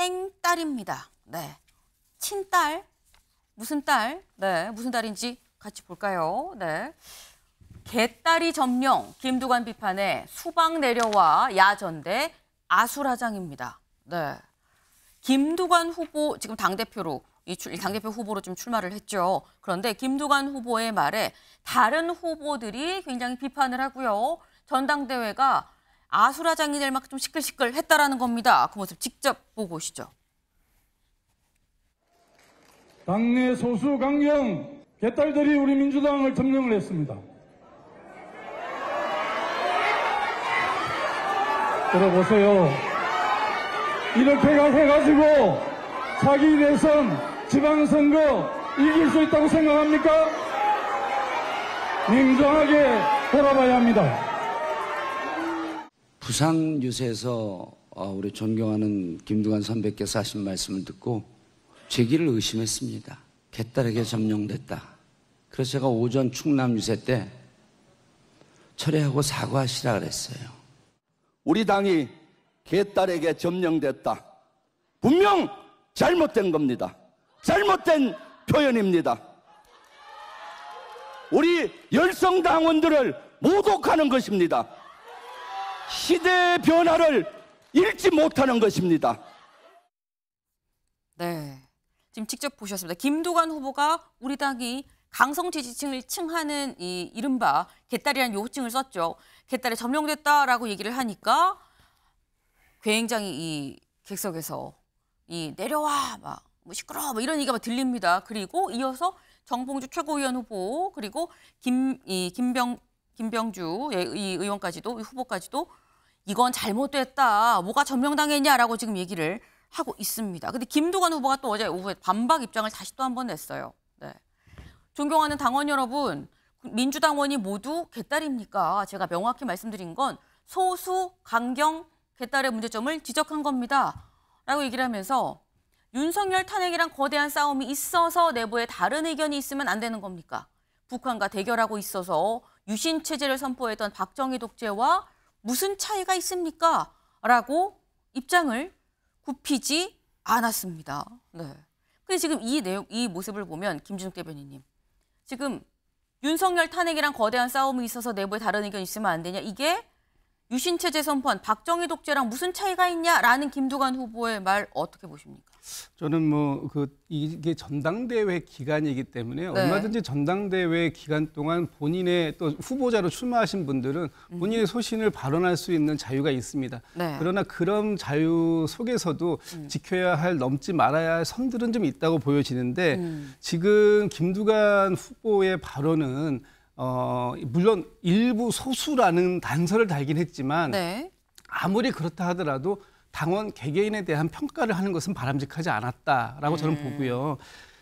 땡딸입니다. 네. 친딸. 무슨 딸? 네. 무슨 딸인지 같이 볼까요? 네. 개딸이 점령 김두관 비판에 수박 내려와 야전대 아수라장입니다. 네. 김두관 후보 지금 당 대표로 이당 대표 후보로 좀 출마를 했죠. 그런데 김두관 후보의 말에 다른 후보들이 굉장히 비판을 하고요. 전당대회가 아수라장이 될 만큼 좀 시끌시끌했다라는 겁니다. 그 모습 직접 보고 오시죠. 당내 소수 강경 개딸들이 우리 민주당을 점령을 했습니다. 들어보세요. 이렇게 해가지고 자기 대선, 지방선거 이길 수 있다고 생각합니까? 냉정하게 돌아봐야 합니다. 부산 유세에서 어, 우리 존경하는 김두관 선배께서 하신 말씀을 듣고 제기를 의심했습니다. 개딸에게 점령됐다. 그래서 제가 오전 충남 유세 때 철회하고 사과하시라 그랬어요. 우리 당이 개딸에게 점령됐다. 분명 잘못된 겁니다. 잘못된 표현입니다. 우리 열성당원들을 모독하는 것입니다. 시대의 변화를 읽지 못하는 것입니다. 네. 지금 직접 보셨습니다. 김두관 후보가 우리 당이 강성 지지층을 칭하는 이 이른바 개딸이라는 요호증을 썼죠. 개딸이 점령됐다라고 얘기를 하니까 굉장히 이 객석에서 이 내려와 막뭐 시끄러워 이런 얘기가 막 들립니다. 그리고 이어서 정봉주 최고위원 후보 그리고 김 이 김병 김병주 의원까지도 후보까지도 이건 잘못됐다, 뭐가 전명당했냐라고 지금 얘기를 하고 있습니다. 근데 김두관 후보가 또 어제 오후에 반박 입장을 다시 또 한 번 냈어요. 네. 존경하는 당원 여러분, 민주당원이 모두 개딸입니까? 제가 명확히 말씀드린 건 소수, 강경, 개딸의 문제점을 지적한 겁니다. 라고 얘기를 하면서 윤석열 탄핵이란 거대한 싸움이 있어서 내부에 다른 의견이 있으면 안 되는 겁니까? 북한과 대결하고 있어서 유신 체제를 선포했던 박정희 독재와 무슨 차이가 있습니까? 라고 입장을 굽히지 않았습니다. 네. 근데 지금 이 내용, 이 모습을 보면 김준욱 대변인님 지금 윤석열 탄핵이랑 거대한 싸움이 있어서 내부에 다른 의견 있으면 안 되냐 이게 유신체제 선포한 박정희 독재랑 무슨 차이가 있냐라는 김두관 후보의 말 어떻게 보십니까? 저는 뭐 그 이게 전당대회 기간이기 때문에 네. 얼마든지 전당대회 기간 동안 본인의 또 후보자로 출마하신 분들은 음. 본인의 소신을 발언할 수 있는 자유가 있습니다. 네. 그러나 그런 자유 속에서도 음. 지켜야 할 넘지 말아야 할 선들은 좀 있다고 보여지는데 음. 지금 김두관 후보의 발언은 어 물론 일부 소수라는 단서를 달긴 했지만 네. 아무리 그렇다 하더라도 당원 개개인에 대한 평가를 하는 것은 바람직하지 않았다라고 음. 저는 보고요.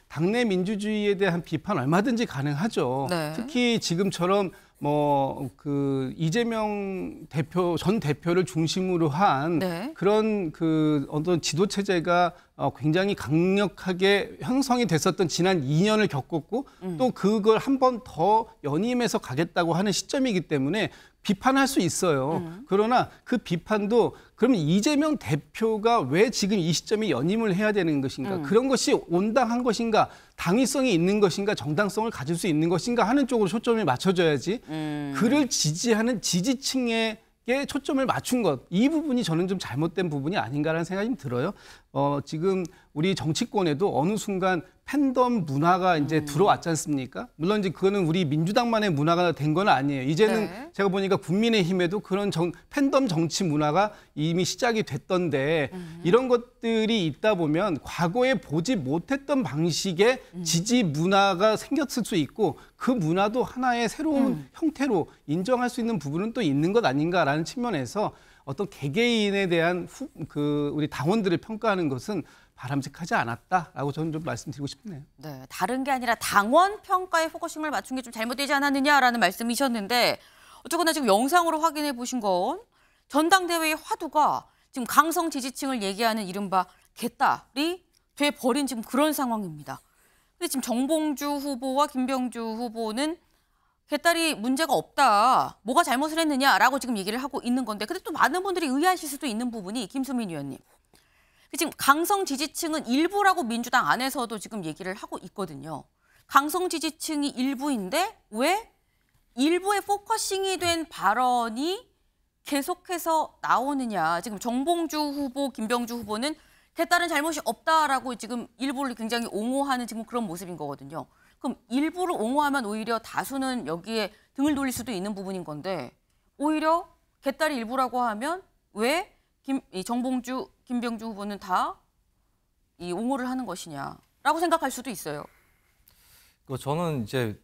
당내 민주주의에 대한 비판 얼마든지 가능하죠. 네. 특히 지금처럼 뭐 그 이재명 대표 전 대표를 중심으로 한 네. 그런 그 어떤 지도 체제가 어 굉장히 강력하게 형성이 됐었던 지난 2년을 겪었고 음. 또 그걸 한 번 더 연임해서 가겠다고 하는 시점이기 때문에 비판할 수 있어요. 음. 그러나 그 비판도 그럼 이재명 대표가 왜 지금 이 시점에 연임을 해야 되는 것인가? 음. 그런 것이 온당한 것인가? 당위성이 있는 것인가? 정당성을 가질 수 있는 것인가? 하는 쪽으로 초점이 맞춰져야지. 음. 그를 지지하는 지지층의 초점을 맞춘 것. 이 부분이 저는 좀 잘못된 부분이 아닌가라는 생각이 들어요. 어, 지금 우리 정치권에도 어느 순간 팬덤 문화가 이제 음. 들어왔지 않습니까? 물론 이제 그거는 우리 민주당만의 문화가 된 건 아니에요. 이제는 네. 제가 보니까 국민의힘에도 그런 정, 팬덤 정치 문화가 이미 시작이 됐던데 음. 이런 것들이 있다 보면 과거에 보지 못했던 방식의 음. 지지 문화가 생겼을 수 있고 그 문화도 하나의 새로운 음. 형태로 인정할 수 있는 부분은 또 있는 것 아닌가라는 측면에서 어떤 개개인에 대한 후, 그 우리 당원들을 평가하는 것은 바람직하지 않았다라고 저는 좀 말씀드리고 싶네요. 네, 다른 게 아니라 당원 평가에 포커싱을 맞춘 게 좀 잘못되지 않았느냐라는 말씀이셨는데 어쨌거나 지금 영상으로 확인해 보신 건 전당대회의 화두가 지금 강성 지지층을 얘기하는 이른바 개딸이 돼 버린 지금 그런 상황입니다. 근데 지금 정봉주 후보와 김병주 후보는 개딸이 문제가 없다, 뭐가 잘못을 했느냐라고 지금 얘기를 하고 있는 건데 근데 또 많은 분들이 의아하실 수도 있는 부분이 김수민 의원님. 지금 강성 지지층은 일부라고 민주당 안에서도 지금 얘기를 하고 있거든요. 강성 지지층이 일부인데 왜 일부의 포커싱이 된 발언이 계속해서 나오느냐. 지금 정봉주 후보, 김병주 후보는 대다른 잘못이 없다라고 지금 일부를 굉장히 옹호하는 지금 그런 모습인 거거든요. 그럼 일부를 옹호하면 오히려 다수는 여기에 등을 돌릴 수도 있는 부분인 건데 오히려 개딸이 일부라고 하면 왜 김, 정봉주 김병준 후보는 다 이 옹호를 하는 것이냐라고 생각할 수도 있어요. 그 저는 이제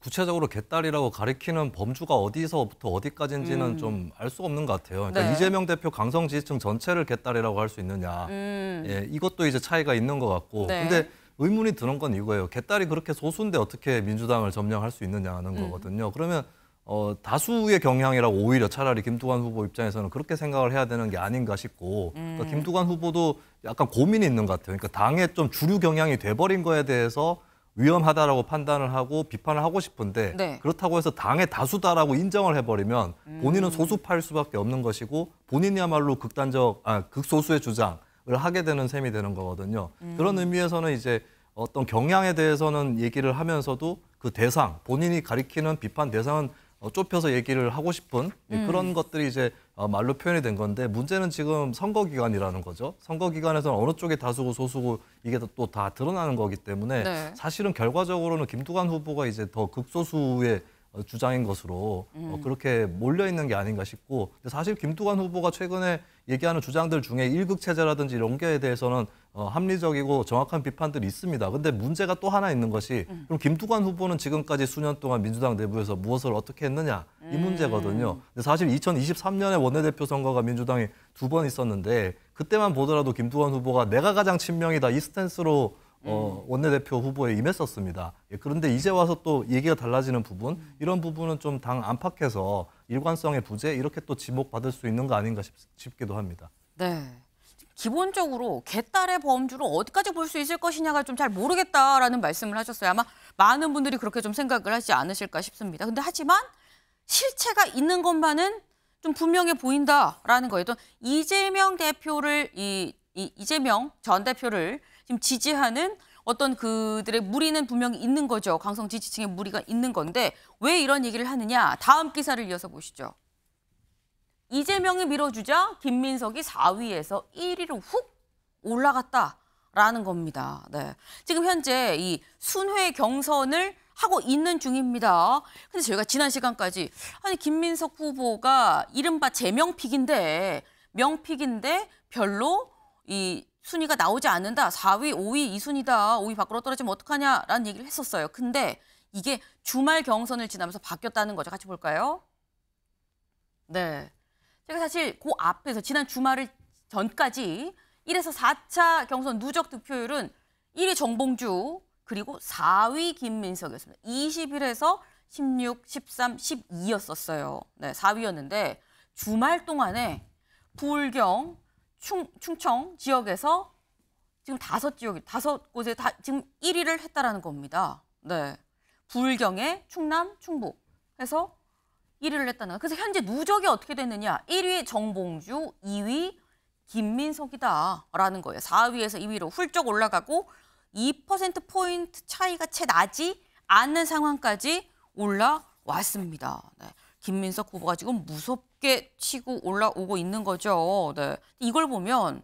구체적으로 개딸이라고 가리키는 범주가 어디서부터 어디까지인지는 음. 좀알 수 없는 것 같아요. 그러니까 네. 이재명 대표 강성 지지층 전체를 개딸이라고 할 수 있느냐. 음. 예, 이것도 이제 차이가 있는 것 같고. 네. 근데 의문이 드는 건 이거예요. 개딸이 그렇게 소수인데 어떻게 민주당을 점령할 수 있느냐는 음. 거거든요. 그러면 어, 다수의 경향이라고 오히려 차라리 김두관 후보 입장에서는 그렇게 생각을 해야 되는 게 아닌가 싶고 그러니까 음. 그러니까 김두관 후보도 약간 고민이 있는 것 같아요. 그러니까 당의 좀 주류 경향이 돼버린 거에 대해서 위험하다라고 판단을 하고 비판을 하고 싶은데 네. 그렇다고 해서 당의 다수다라고 인정을 해버리면 음. 본인은 소수파일 수밖에 없는 것이고 본인이야말로 극단적 아 극소수의 주장을 하게 되는 셈이 되는 거거든요. 음. 그런 의미에서는 이제 어떤 경향에 대해서는 얘기를 하면서도 그 대상 본인이 가리키는 비판 대상은 어, 좁혀서 얘기를 하고 싶은 예, 음. 그런 것들이 이제 어, 말로 표현이 된 건데 문제는 지금 선거 기간이라는 거죠. 선거 기간에서는 어느 쪽이 다수고 소수고 이게 또 다 드러나는 거기 때문에 네. 사실은 결과적으로는 김두관 후보가 이제 더 극소수의 어, 주장인 것으로 어, 음. 그렇게 몰려 있는 게 아닌가 싶고 사실 김두관 후보가 최근에 얘기하는 주장들 중에 일극 체제라든지 이런 거에 대해서는 어, 합리적이고 정확한 비판들이 있습니다. 근데 문제가 또 하나 있는 것이 음. 그럼 김두관 후보는 지금까지 수년 동안 민주당 내부에서 무엇을 어떻게 했느냐 이 음. 문제거든요. 근데 사실 2023년에 원내대표 선거가 민주당이 두 번 있었는데 그때만 보더라도 김두관 후보가 내가 가장 친명이다 이 스탠스로 어, 원내대표 후보에 임했었습니다. 예, 그런데 이제 와서 또 얘기가 달라지는 부분, 이런 부분은 좀 당 안팎에서 일관성의 부재 이렇게 또 지목받을 수 있는 거 아닌가 싶, 싶기도 합니다. 네. 기본적으로 개딸의 범주를 어디까지 볼 수 있을 것이냐가 좀 잘 모르겠다라는 말씀을 하셨어요. 아마 많은 분들이 그렇게 좀 생각을 하지 않으실까 싶습니다. 근데 하지만 실체가 있는 것만은 좀 분명해 보인다라는 거예요. 또 이재명 대표를 이, 이 이재명 전 대표를 좀 지지하는 어떤 그들의 무리는 분명히 있는 거죠. 강성 지지층의 무리가 있는 건데 왜 이런 얘기를 하느냐. 다음 기사를 이어서 보시죠. 이재명이 밀어주자 김민석이 4위에서 1위로 훅 올라갔다라는 겁니다. 네. 지금 현재 이 순회 경선을 하고 있는 중입니다. 근데 저희가 지난 시간까지 아니 김민석 후보가 이른바 제명픽인데 명픽인데 별로 이 순위가 나오지 않는다. 4위, 5위, 2순위다. 5위 밖으로 떨어지면 어떡하냐라는 얘기를 했었어요. 근데 이게 주말 경선을 지나면서 바뀌었다는 거죠. 같이 볼까요? 네. 제가 사실 그 앞에서 지난 주말을 전까지 1에서 4차 경선 누적 득표율은 1위 정봉주 그리고 4위 김민석이었습니다. 20일에서 16, 13, 12였었어요. 네, 4위였는데 주말 동안에 불경, 충, 충청 지역에서 지금 다섯 지역, 다섯 곳에 다 지금 1위를 했다라는 겁니다. 네. 불경에 충남, 충북 해서 1위를 했다는 거. 그래서 현재 누적이 어떻게 됐느냐. 1위 정봉주, 2위 김민석이다라는 거예요. 4위에서 2위로 훌쩍 올라가고 2%포인트 차이가 채 나지 않는 상황까지 올라왔습니다. 네. 김민석 후보가 지금 무섭 높게 치고 올라오고 있는 거죠. 네. 이걸 보면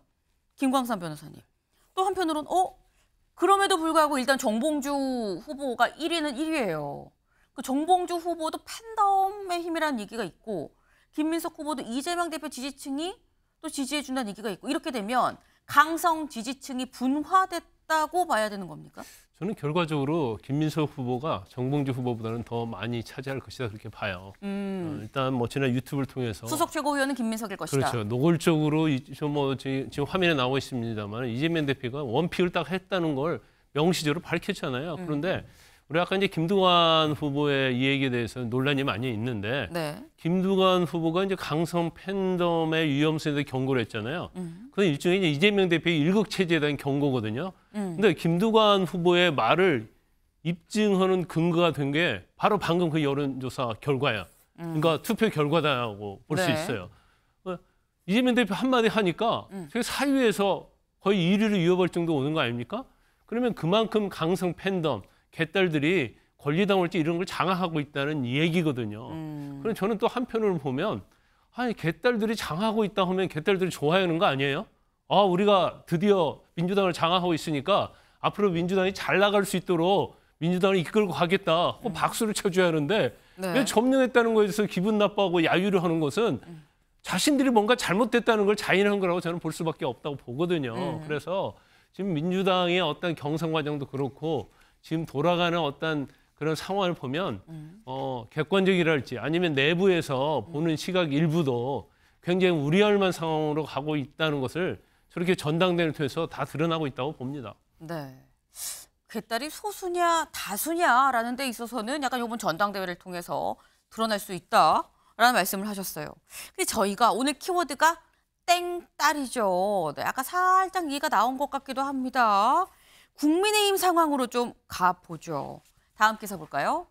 김광삼 변호사님 또 한편으론 어 그럼에도 불구하고 일단 정봉주 후보가 1위는 1위예요. 그 정봉주 후보도 팬덤의 힘이라는 얘기가 있고 김민석 후보도 이재명 대표 지지층이 또 지지해준다는 얘기가 있고 이렇게 되면 강성 지지층이 분화됐 있다고 봐야 되는 겁니까? 저는 결과적으로 김민석 후보가 정봉주 후보보다는 더 많이 차지할 것이다 그렇게 봐요. 음. 어, 일단 뭐 지난 유튜브를 통해서 수석 최고위원은 김민석일 것이다. 그렇죠. 노골적으로 좀뭐 지금 화면에 나오 있습니다만 이재명 대표가 원픽을 딱 했다는 걸 명시적으로 밝혔잖아요. 음. 그런데 음. 우리 아까 이제 김두관 후보의 이 얘기에 대해서 논란이 많이 있는데 네. 김두관 후보가 이제 강성 팬덤의 위험성에 대해 경고를 했잖아요. 음. 그건 일종의 이제 이재명 대표의 일극 체제에 대한 경고거든요. 음. 근데 김두관 후보의 말을 입증하는 근거가 된 게 바로 방금 그 여론조사 결과야. 음. 그러니까 투표 결과다라고 볼수 네. 있어요. 어, 이재명 대표 한마디 하니까 음. 사유에서 거의 1위를 이어볼 정도 오는 거 아닙니까? 그러면 그만큼 강성 팬덤, 개딸들이 권리당올지 이런 걸 장악하고 있다는 얘기거든요. 음. 그럼 저는 또 한편으로 보면 아니 개딸들이 장하고 악 있다 하면 개딸들이 좋아하는 거 아니에요? 아 우리가 드디어 민주당을 장악하고 있으니까 앞으로 민주당이 잘 나갈 수 있도록 민주당을 이끌고 가겠다. 하고 음. 박수를 쳐줘야 하는데 네. 왜 점령했다는 거에서 대해 기분 나빠하고 야유를 하는 것은 음. 자신들이 뭔가 잘못됐다는 걸 자인한 거라고 저는 볼 수밖에 없다고 보거든요. 음. 그래서 지금 민주당의 어떤 경선 과정도 그렇고 지금 돌아가는 어떤 그런 상황을 보면 음. 어, 객관적이랄지 아니면 내부에서 보는 음. 시각 일부도 굉장히 우리할만 상황으로 가고 있다는 것을 저렇게 전당대회를 통해서 다 드러나고 있다고 봅니다. 네. 괴딸이 소수냐 다수냐라는 데 있어서는 약간 이번 전당대회를 통해서 드러날 수 있다라는 말씀을 하셨어요. 근데 저희가 오늘 키워드가 땡딸이죠. 네, 아까 살짝 이해가 나온 것 같기도 합니다. 국민의힘 상황으로 좀 가보죠. 다음 기사 볼까요?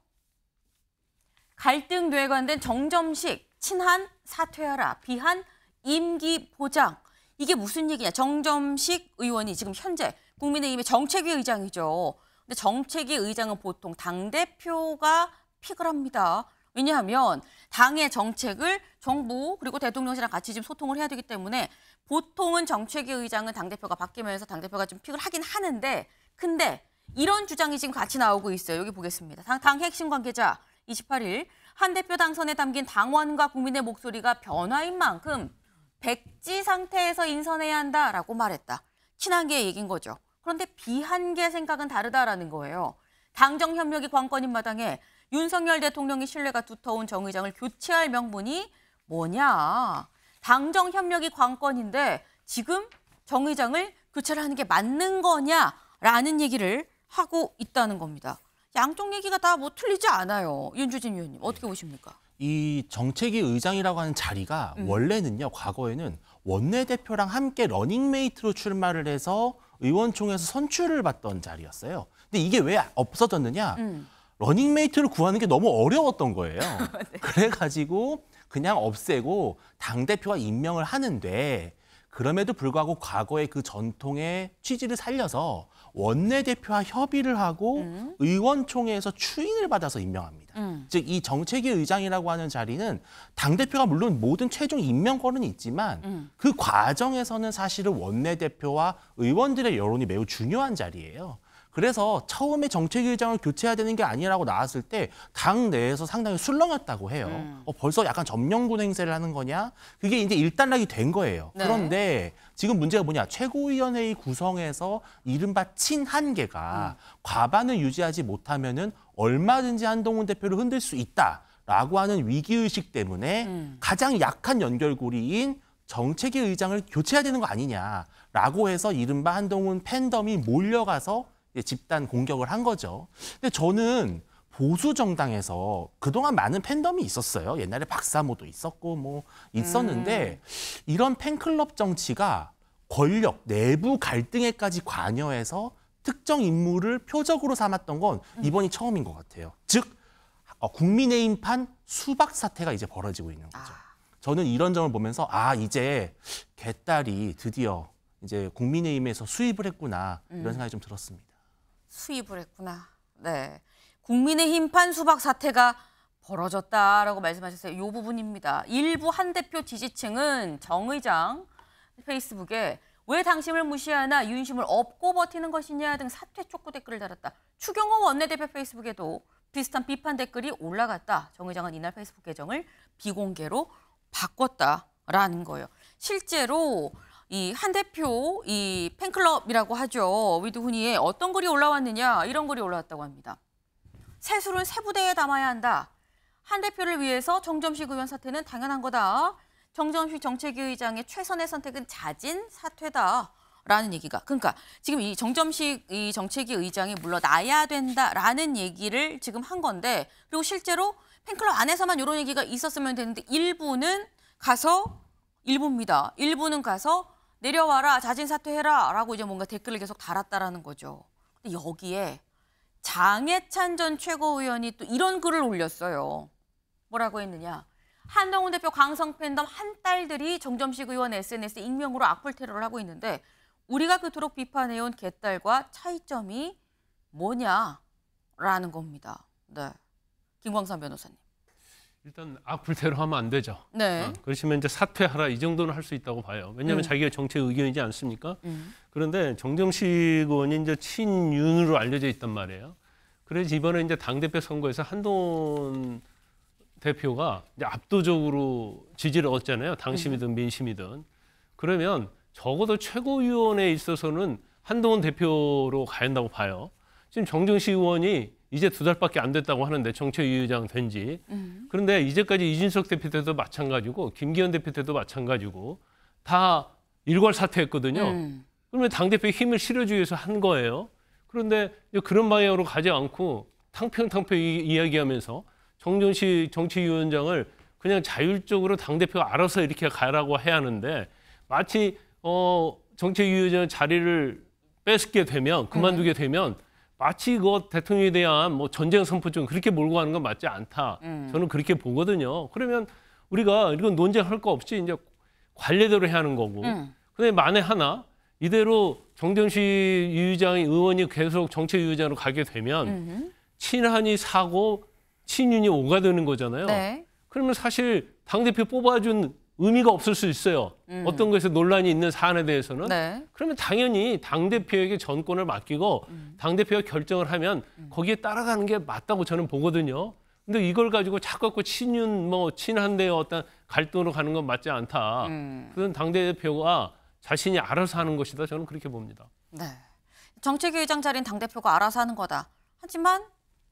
갈등 뇌관된 정점식, 친한, 사퇴하라, 비한, 임기 보장. 이게 무슨 얘기냐. 정점식 의원이 지금 현재 국민의힘의 정책위 의장이죠. 근데 정책위 의장은 보통 당대표가 픽을 합니다. 왜냐하면 당의 정책을 정부 그리고 대통령실랑 같이 지금 소통을 해야 되기 때문에 보통은 정책위 의장은 당대표가 바뀌면서 당대표가 좀 픽을 하긴 하는데 근데 이런 주장이 지금 같이 나오고 있어요. 여기 보겠습니다. 당, 당 핵심 관계자 28일 한 대표 당선에 담긴 당원과 국민의 목소리가 변화인 만큼 백지 상태에서 인선해야 한다라고 말했다. 친한계의 얘긴 거죠. 그런데 비한계 생각은 다르다라는 거예요. 당정 협력이 관건인 마당에 윤석열 대통령의 신뢰가 두터운 정 의장을 교체할 명분이 뭐냐. 당정 협력이 관건인데 지금 정 의장을 교체를 하는 게 맞는 거냐. 라는 얘기를 하고 있다는 겁니다. 양쪽 얘기가 다 뭐 틀리지 않아요. 윤주진 의원님 어떻게 네. 보십니까? 이 정책위 의장이라고 하는 자리가 음. 원래는요 과거에는 원내대표랑 함께 러닝메이트로 출마를 해서 의원총회에서 선출을 받던 자리였어요. 근데 이게 왜 없어졌느냐? 음. 러닝메이트를 구하는 게 너무 어려웠던 거예요. 네. 그래가지고 그냥 없애고 당대표가 임명을 하는데 그럼에도 불구하고 과거의 그 전통의 취지를 살려서 원내대표와 협의를 하고 음. 의원총회에서 추인을 받아서 임명합니다. 음. 즉이 정책위 의장이라고 하는 자리는 당대표가 물론 모든 최종 임명권은 있지만 음. 그 과정에서는 사실은 원내대표와 의원들의 여론이 매우 중요한 자리예요. 그래서 처음에 정책위의장을 교체해야 되는 게 아니라고 나왔을 때 당 내에서 상당히 술렁였다고 해요. 음. 어, 벌써 약간 점령군 행세를 하는 거냐? 그게 이제 일단락이 된 거예요. 네. 그런데 지금 문제가 뭐냐. 최고위원회의 구성에서 이른바 친한계가 음. 과반을 유지하지 못하면은 얼마든지 한동훈 대표를 흔들 수 있다라고 하는 위기의식 때문에 음. 가장 약한 연결고리인 정책위 의장을 교체해야 되는 거 아니냐라고 해서 이른바 한동훈 팬덤이 몰려가서 집단 공격을 한 거죠. 근데 저는 보수 정당에서 그동안 많은 팬덤이 있었어요. 옛날에 박사모도 있었고 뭐 있었는데 음. 이런 팬클럽 정치가 권력 내부 갈등에까지 관여해서 특정 인물을 표적으로 삼았던 건 음. 이번이 음. 처음인 것 같아요. 즉 어, 국민의힘판 수박 사태가 이제 벌어지고 있는 거죠. 아. 저는 이런 점을 보면서 아 이제 개딸이 드디어 이제 국민의힘에서 수입을 했구나 이런 음. 생각이 좀 들었습니다. 수입을 했구나. 네. 국민의힘 판수박 사태가 벌어졌다라고 말씀하셨어요. 이 부분입니다. 일부 한 대표 지지층은 정 의장 페이스북에 왜 당심을 무시하나 윤심을 업고 버티는 것이냐 등 사퇴 촉구 댓글을 달았다. 추경호 원내대표 페이스북에도 비슷한 비판 댓글이 올라갔다. 정 의장은 이날 페이스북 계정을 비공개로 바꿨다라는 거예요. 실제로 이 한 대표 이 팬클럽이라고 하죠. 위드훈이의 어떤 글이 올라왔느냐 이런 글이 올라왔다고 합니다. 세술은 세부대에 담아야 한다. 한 대표를 위해서 정점식 의원 사퇴는 당연한 거다. 정점식 정책위 의장의 최선의 선택은 자진 사퇴다. 라는 얘기가 그러니까 지금 이 정점식 이 정책위 의장이 물러나야 된다라는 얘기를 지금 한 건데 그리고 실제로 팬클럽 안에서만 이런 얘기가 있었으면 되는데 일부는 가서 일부입니다. 일부는 가서 내려와라 자진 사퇴해라라고 이제 뭔가 댓글을 계속 달았다라는 거죠. 근데 여기에 장해찬 전 최고위원이 또 이런 글을 올렸어요. 뭐라고 했느냐. 한동훈 대표 강성 팬덤 한 딸들이 정점식 의원 SNS 익명으로 악플 테러를 하고 있는데 우리가 그토록 비판해온 개딸과 차이점이 뭐냐라는 겁니다. 네. 김광삼 변호사님. 일단 악플 테러하면 안 되죠. 네. 어? 그러시면 이제 사퇴하라 이 정도는 할 수 있다고 봐요. 왜냐하면 음. 자기가 정책 의견이지 않습니까? 음. 그런데 정정식 의원이 이제 친윤으로 알려져 있단 말이에요. 그래서 이번에 이제 당대표 선거에서 한동훈 대표가 이제 압도적으로 지지를 얻잖아요. 당심이든 음. 민심이든. 그러면 적어도 최고위원에 있어서는 한동훈 대표로 가야 한다고 봐요. 지금 정정식 의원이 이제 두 달밖에 안 됐다고 하는데 정책위의장 된 지. 음. 그런데 이제까지 이준석 대표 때도 마찬가지고 김기현 대표 때도 마찬가지고 다 일괄 사퇴했거든요. 음. 그러면 당대표에 힘을 실어주기 위해서 한 거예요. 그런데 그런 방향으로 가지 않고 탕평탕평 이야기하면서 정전시 정치위원장을 그냥 자율적으로 당대표가 알아서 이렇게 가라고 해야 하는데 마치 어, 정치위원장 자리를 뺏게 되면 그만두게 네. 되면 마치 그 대통령에 대한 뭐 전쟁 선포증 그렇게 몰고 가는 건 맞지 않다. 네. 저는 그렇게 보거든요. 그러면 우리가 이건 논쟁할 거 없이 이제 관례대로 해야 하는 거고. 음. 근데 만에 하나 이대로 정경시 유의장이 의원이 계속 정책 유의장으로 가게 되면 음흠. 친한이 사고 친윤이 오가 되는 거잖아요. 네. 그러면 사실 당 대표 뽑아준 의미가 없을 수 있어요. 음. 어떤 것에 논란이 있는 사안에 대해서는. 네. 그러면 당연히 당 대표에게 전권을 맡기고 음. 당 대표가 결정을 하면 음. 거기에 따라가는 게 맞다고 저는 보거든요. 근데 이걸 가지고 자꾸 친윤 뭐친한데 어떤 갈등으로 가는 건 맞지 않다. 음. 그건 당 대표가 자신이 알아서 하는 것이다. 저는 그렇게 봅니다. 네. 정책위 의장 자리는 당대표가 알아서 하는 거다. 하지만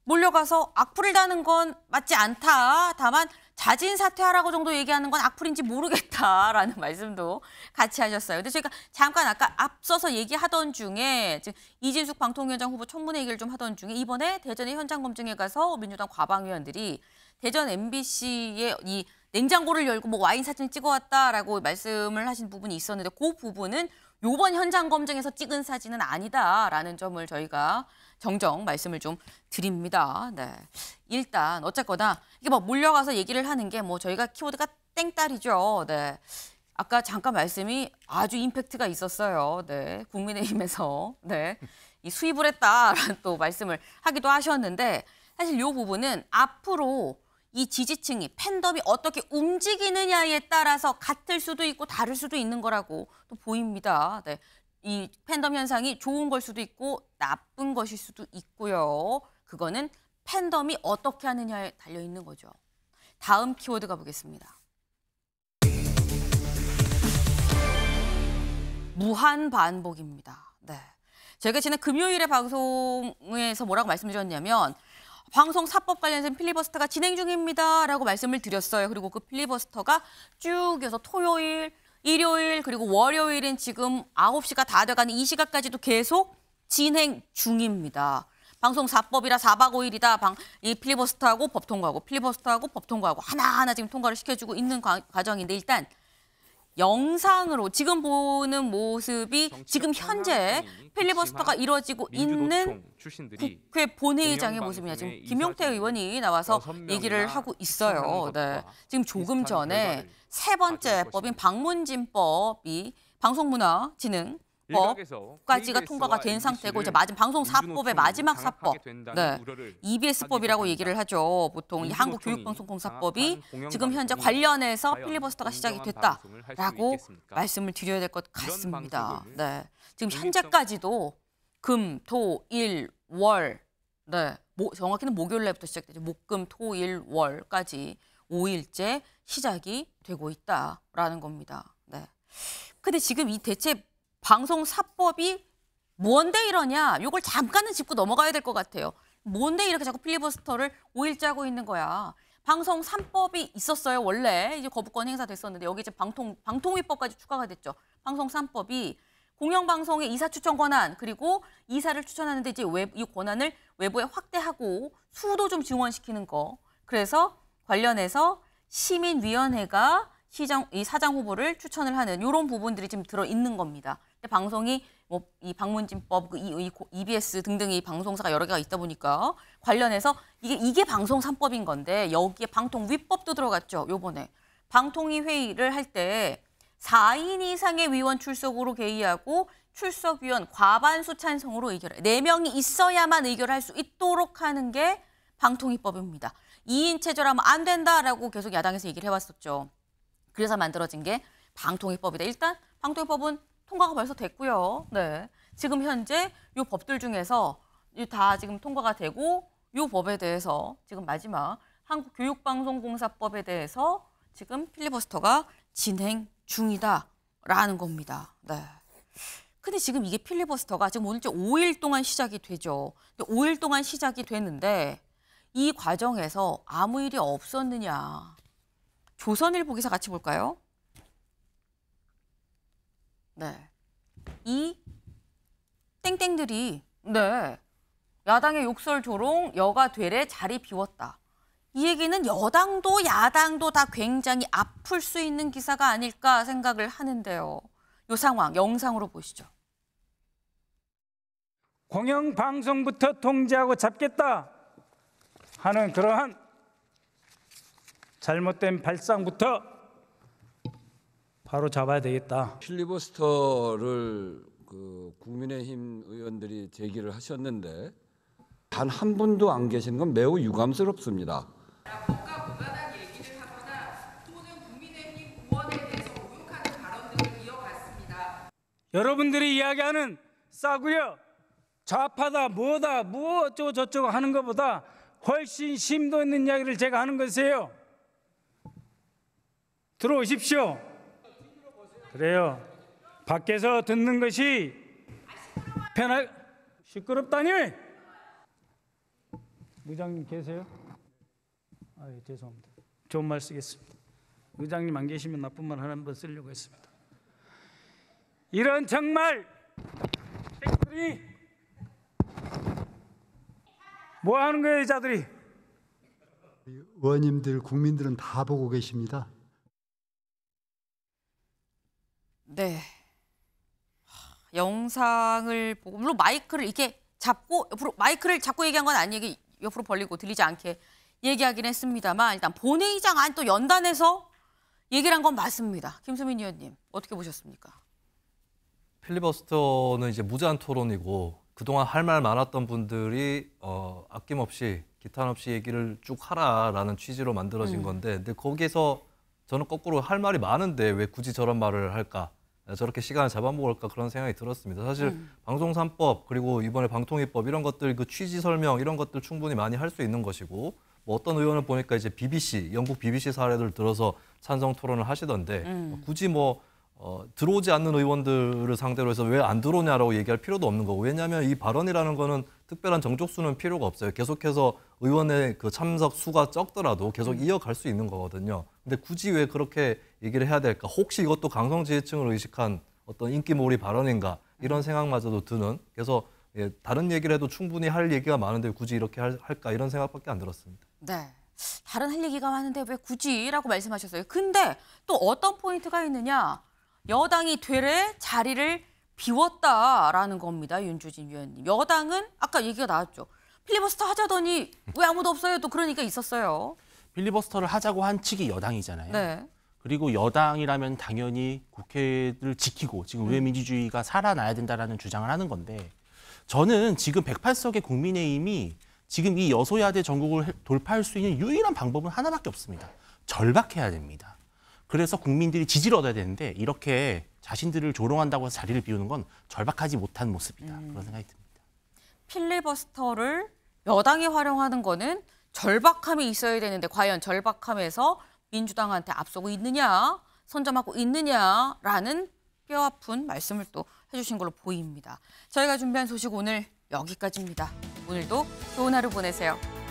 몰려가서 악플을 다는 건 맞지 않다. 다만 자진 사퇴하라고 정도 얘기하는 건 악플인지 모르겠다라는 말씀도 같이 하셨어요. 근데 저희가 잠깐 아까 앞서서 얘기하던 중에 지 이진숙 방통위원장 후보 청문회 얘기를 좀 하던 중에 이번에 대전의 현장 검증에 가서 민주당 과방위원들이 대전 MBC의 이 냉장고를 열고 뭐 와인 사진 찍어왔다라고 말씀을 하신 부분이 있었는데 그 부분은 요번 현장 검증에서 찍은 사진은 아니다라는 점을 저희가 정정 말씀을 좀 드립니다. 네. 일단 어쨌거나 이게 막 뭐 몰려가서 얘기를 하는 게 뭐 저희가 키워드가 땡딸이죠. 네. 아까 잠깐 말씀이 아주 임팩트가 있었어요. 네. 국민의힘에서 네. 이 수입을 했다라는 또 말씀을 하기도 하셨는데 사실 요 부분은 앞으로 이 지지층이 팬덤이 어떻게 움직이느냐에 따라서 같을 수도 있고 다를 수도 있는 거라고 또 보입니다. 네. 이 팬덤 현상이 좋은 걸 수도 있고 나쁜 것일 수도 있고요. 그거는 팬덤이 어떻게 하느냐에 달려 있는 거죠. 다음 키워드 가보겠습니다. 무한 반복입니다. 네. 제가 지난 금요일에 방송에서 뭐라고 말씀드렸냐면 방송 사법 관련된 필리버스터가 진행 중입니다라고 말씀을 드렸어요. 그리고 그 필리버스터가 쭉이서 토요일, 일요일 그리고 월요일인 지금 9시가 다 돼가는 이 시각까지도 계속 진행 중입니다. 방송 사법이라 4박 5일이다. 방, 이 필리버스터하고 법 통과하고 필리버스터하고 법 통과하고 하나하나 지금 통과를 시켜주고 있는 과, 과정인데 일단 영상으로 지금 보는 모습이 지금 현재 필리버스터가 이루어지고 있는 국회 본회의장의 모습이냐. 지금 김용태 의원이 나와서 얘기를 하고 있어요. 네. 지금 조금 전에 세 번째 법인 방문진법이 방송문화진흥 법까지가 어? 통과가 된 상태고 이제 마지막 방송 사법의 마지막 사법, 네, EBS법이라고 얘기를 하죠. 보통 이 한국 교육방송공사법이 지금 현재 관련해서 필리버스터가 시작이 됐다라고 말씀을 드려야 될 것 같습니다. 네, 지금 현재까지도 금, 토, 일, 월, 네, 모, 정확히는 목요일 날부터 시작되죠. 목, 금, 토, 일, 월까지 5일째 시작이 되고 있다라는 겁니다. 네. 근데 지금 이 대체 방송사법이 뭔데 이러냐 이걸 잠깐은 짚고 넘어가야 될 것 같아요. 뭔데 이렇게 자꾸 필리버스터를 5일 짜고 있는 거야. 방송 3법이 있었어요. 원래 이제 거부권 행사됐었는데 여기 이제 방통 방통위법까지 추가가 됐죠. 방송 3법이 공영방송의 이사 추천 권한 그리고 이사를 추천하는데 이제 외, 이 권한을 외부에 확대하고 수도 좀증원시키는 거. 그래서 관련해서 시민위원회가 시장 이 사장 후보를 추천을 하는 이런 부분들이 지금 들어 있는 겁니다. 근데 방송이 뭐이 방문진법, 그 이, 이, EBS 등등이 방송사가 여러 개가 있다 보니까 관련해서 이게 이게 방송 삼법인 건데 여기에 방통 위법도 들어갔죠. 요번에 방통위 회의를 할 때 4인 이상의 위원 출석으로 개의하고 출석위원 과반수 찬성으로 의결해. 4명이 있어야만 의결할 수 있도록 하는 게 방통위법입니다. 2인 체제라면 안 된다라고 계속 야당에서 얘기를 해왔었죠. 그래서 만들어진 게 방통위법이다. 일단 방통위법은 통과가 벌써 됐고요. 네. 지금 현재 이 법들 중에서 다 지금 통과가 되고 이 법에 대해서 지금 마지막 한국교육방송공사법에 대해서 지금 필리버스터가 진행 중이다라는 겁니다. 네. 근데 지금 이게 필리버스터가 지금 오늘 5일 동안 시작이 되죠. 5일 동안 시작이 됐는데 이 과정에서 아무 일이 없었느냐. 조선일보 기사 같이 볼까요? 네. 이 땡땡들이 네. 야당의 욕설 조롱, 여가 되래 자리 비웠다. 이 얘기는 여당도 야당도 다 굉장히 아플 수 있는 기사가 아닐까 생각을 하는데요. 요 상황 영상으로 보시죠. 공영방송부터 통제하고 잡겠다 하는 그러한 잘못된 발상부터 바로 잡아야 되겠다. 필리버스터를 그 국민의힘 의원들이 제기를 하셨는데 단 한 분도 안 계신 건 매우 유감스럽습니다. 여러분들이 이야기하는 싸구려 좌파다 뭐다 뭐 어쩌고 저쩌고 하는 것보다 훨씬 심도 있는 이야기를 제가 하는 것이에요. 들어오십시오. 그래요. 밖에서 듣는 것이 편할 시끄럽다니. 의장님 계세요? 아, 예, 죄송합니다. 좋은 말 쓰겠습니다. 의장님 안 계시면 나쁜 말 하나 한번 쓰려고 했습니다. 이런 정말 뭐 하는 거예요, 자들이? 의원님들, 국민들은 다 보고 계십니다. 네. 영상을 보고 물론 마이크를 이렇게 잡고 옆으로 마이크를 잡고 얘기한 건 아니에요. 옆으로 벌리고 들리지 않게 얘기하긴 했습니다만 일단 본회의장 안 또 연단해서 얘기를 한건 맞습니다. 김수민 의원님 어떻게 보셨습니까? 필리버스터는 이제 무제한 토론이고 그동안 할 말 많았던 분들이 어, 아낌없이 기탄 없이 얘기를 쭉 하라라는 취지로 만들어진 음. 건데 근데 거기서 저는 거꾸로 할 말이 많은데 왜 굳이 저런 말을 할까? 저렇게 시간을 잡아먹을까 그런 생각이 들었습니다. 사실 음. 방송산법 그리고 이번에 방통위법 이런 것들 그 취지 설명 이런 것들 충분히 많이 할 수 있는 것이고 뭐 어떤 의원을 보니까 이제 BBC 영국 BBC 사례를 들어서 찬성 토론을 하시던데 음. 뭐 굳이 뭐 어, 들어오지 않는 의원들을 상대로 해서 왜 안 들어오냐라고 얘기할 필요도 없는 거고 왜냐하면 이 발언이라는 거는 특별한 정족수는 필요가 없어요. 계속해서 의원의 그 참석 수가 적더라도 계속 음. 이어갈 수 있는 거거든요. 근데 굳이 왜 그렇게 얘기를 해야 될까? 혹시 이것도 강성 지지층을 의식한 어떤 인기 몰이 발언인가? 이런 음. 생각마저도 드는. 그래서 예, 다른 얘기를 해도 충분히 할 얘기가 많은데 굳이 이렇게 할, 할까? 이런 생각밖에 안 들었습니다. 네. 다른 할 얘기가 많은데 왜 굳이? 라고 말씀하셨어요. 근데 또 어떤 포인트가 있느냐? 여당이 되레 자리를 비웠다라는 겁니다. 윤주진 위원님. 여당은 아까 얘기가 나왔죠. 필리버스터 하자더니 왜 아무도 없어요? 또 그러니까 있었어요. 필리버스터를 하자고 한 측이 여당이잖아요. 네. 그리고 여당이라면 당연히 국회를 지키고 지금 왜 음. 민주주의가 살아나야 된다라는 주장을 하는 건데 저는 지금 108석의 국민의힘이 지금 이 여소야대 전국을 돌파할 수 있는 유일한 방법은 하나밖에 없습니다. 절박해야 됩니다. 그래서 국민들이 지지를 얻어야 되는데 이렇게 자신들을 조롱한다고 해서 자리를 비우는 건 절박하지 못한 모습이다. 음. 그런 생각이 듭니다. 필리버스터를 여당이 활용하는 거는 절박함이 있어야 되는데 과연 절박함에서 민주당한테 앞서고 있느냐, 선점하고 있느냐라는 뼈아픈 말씀을 또 해주신 걸로 보입니다. 저희가 준비한 소식 오늘 여기까지입니다. 오늘도 좋은 하루 보내세요.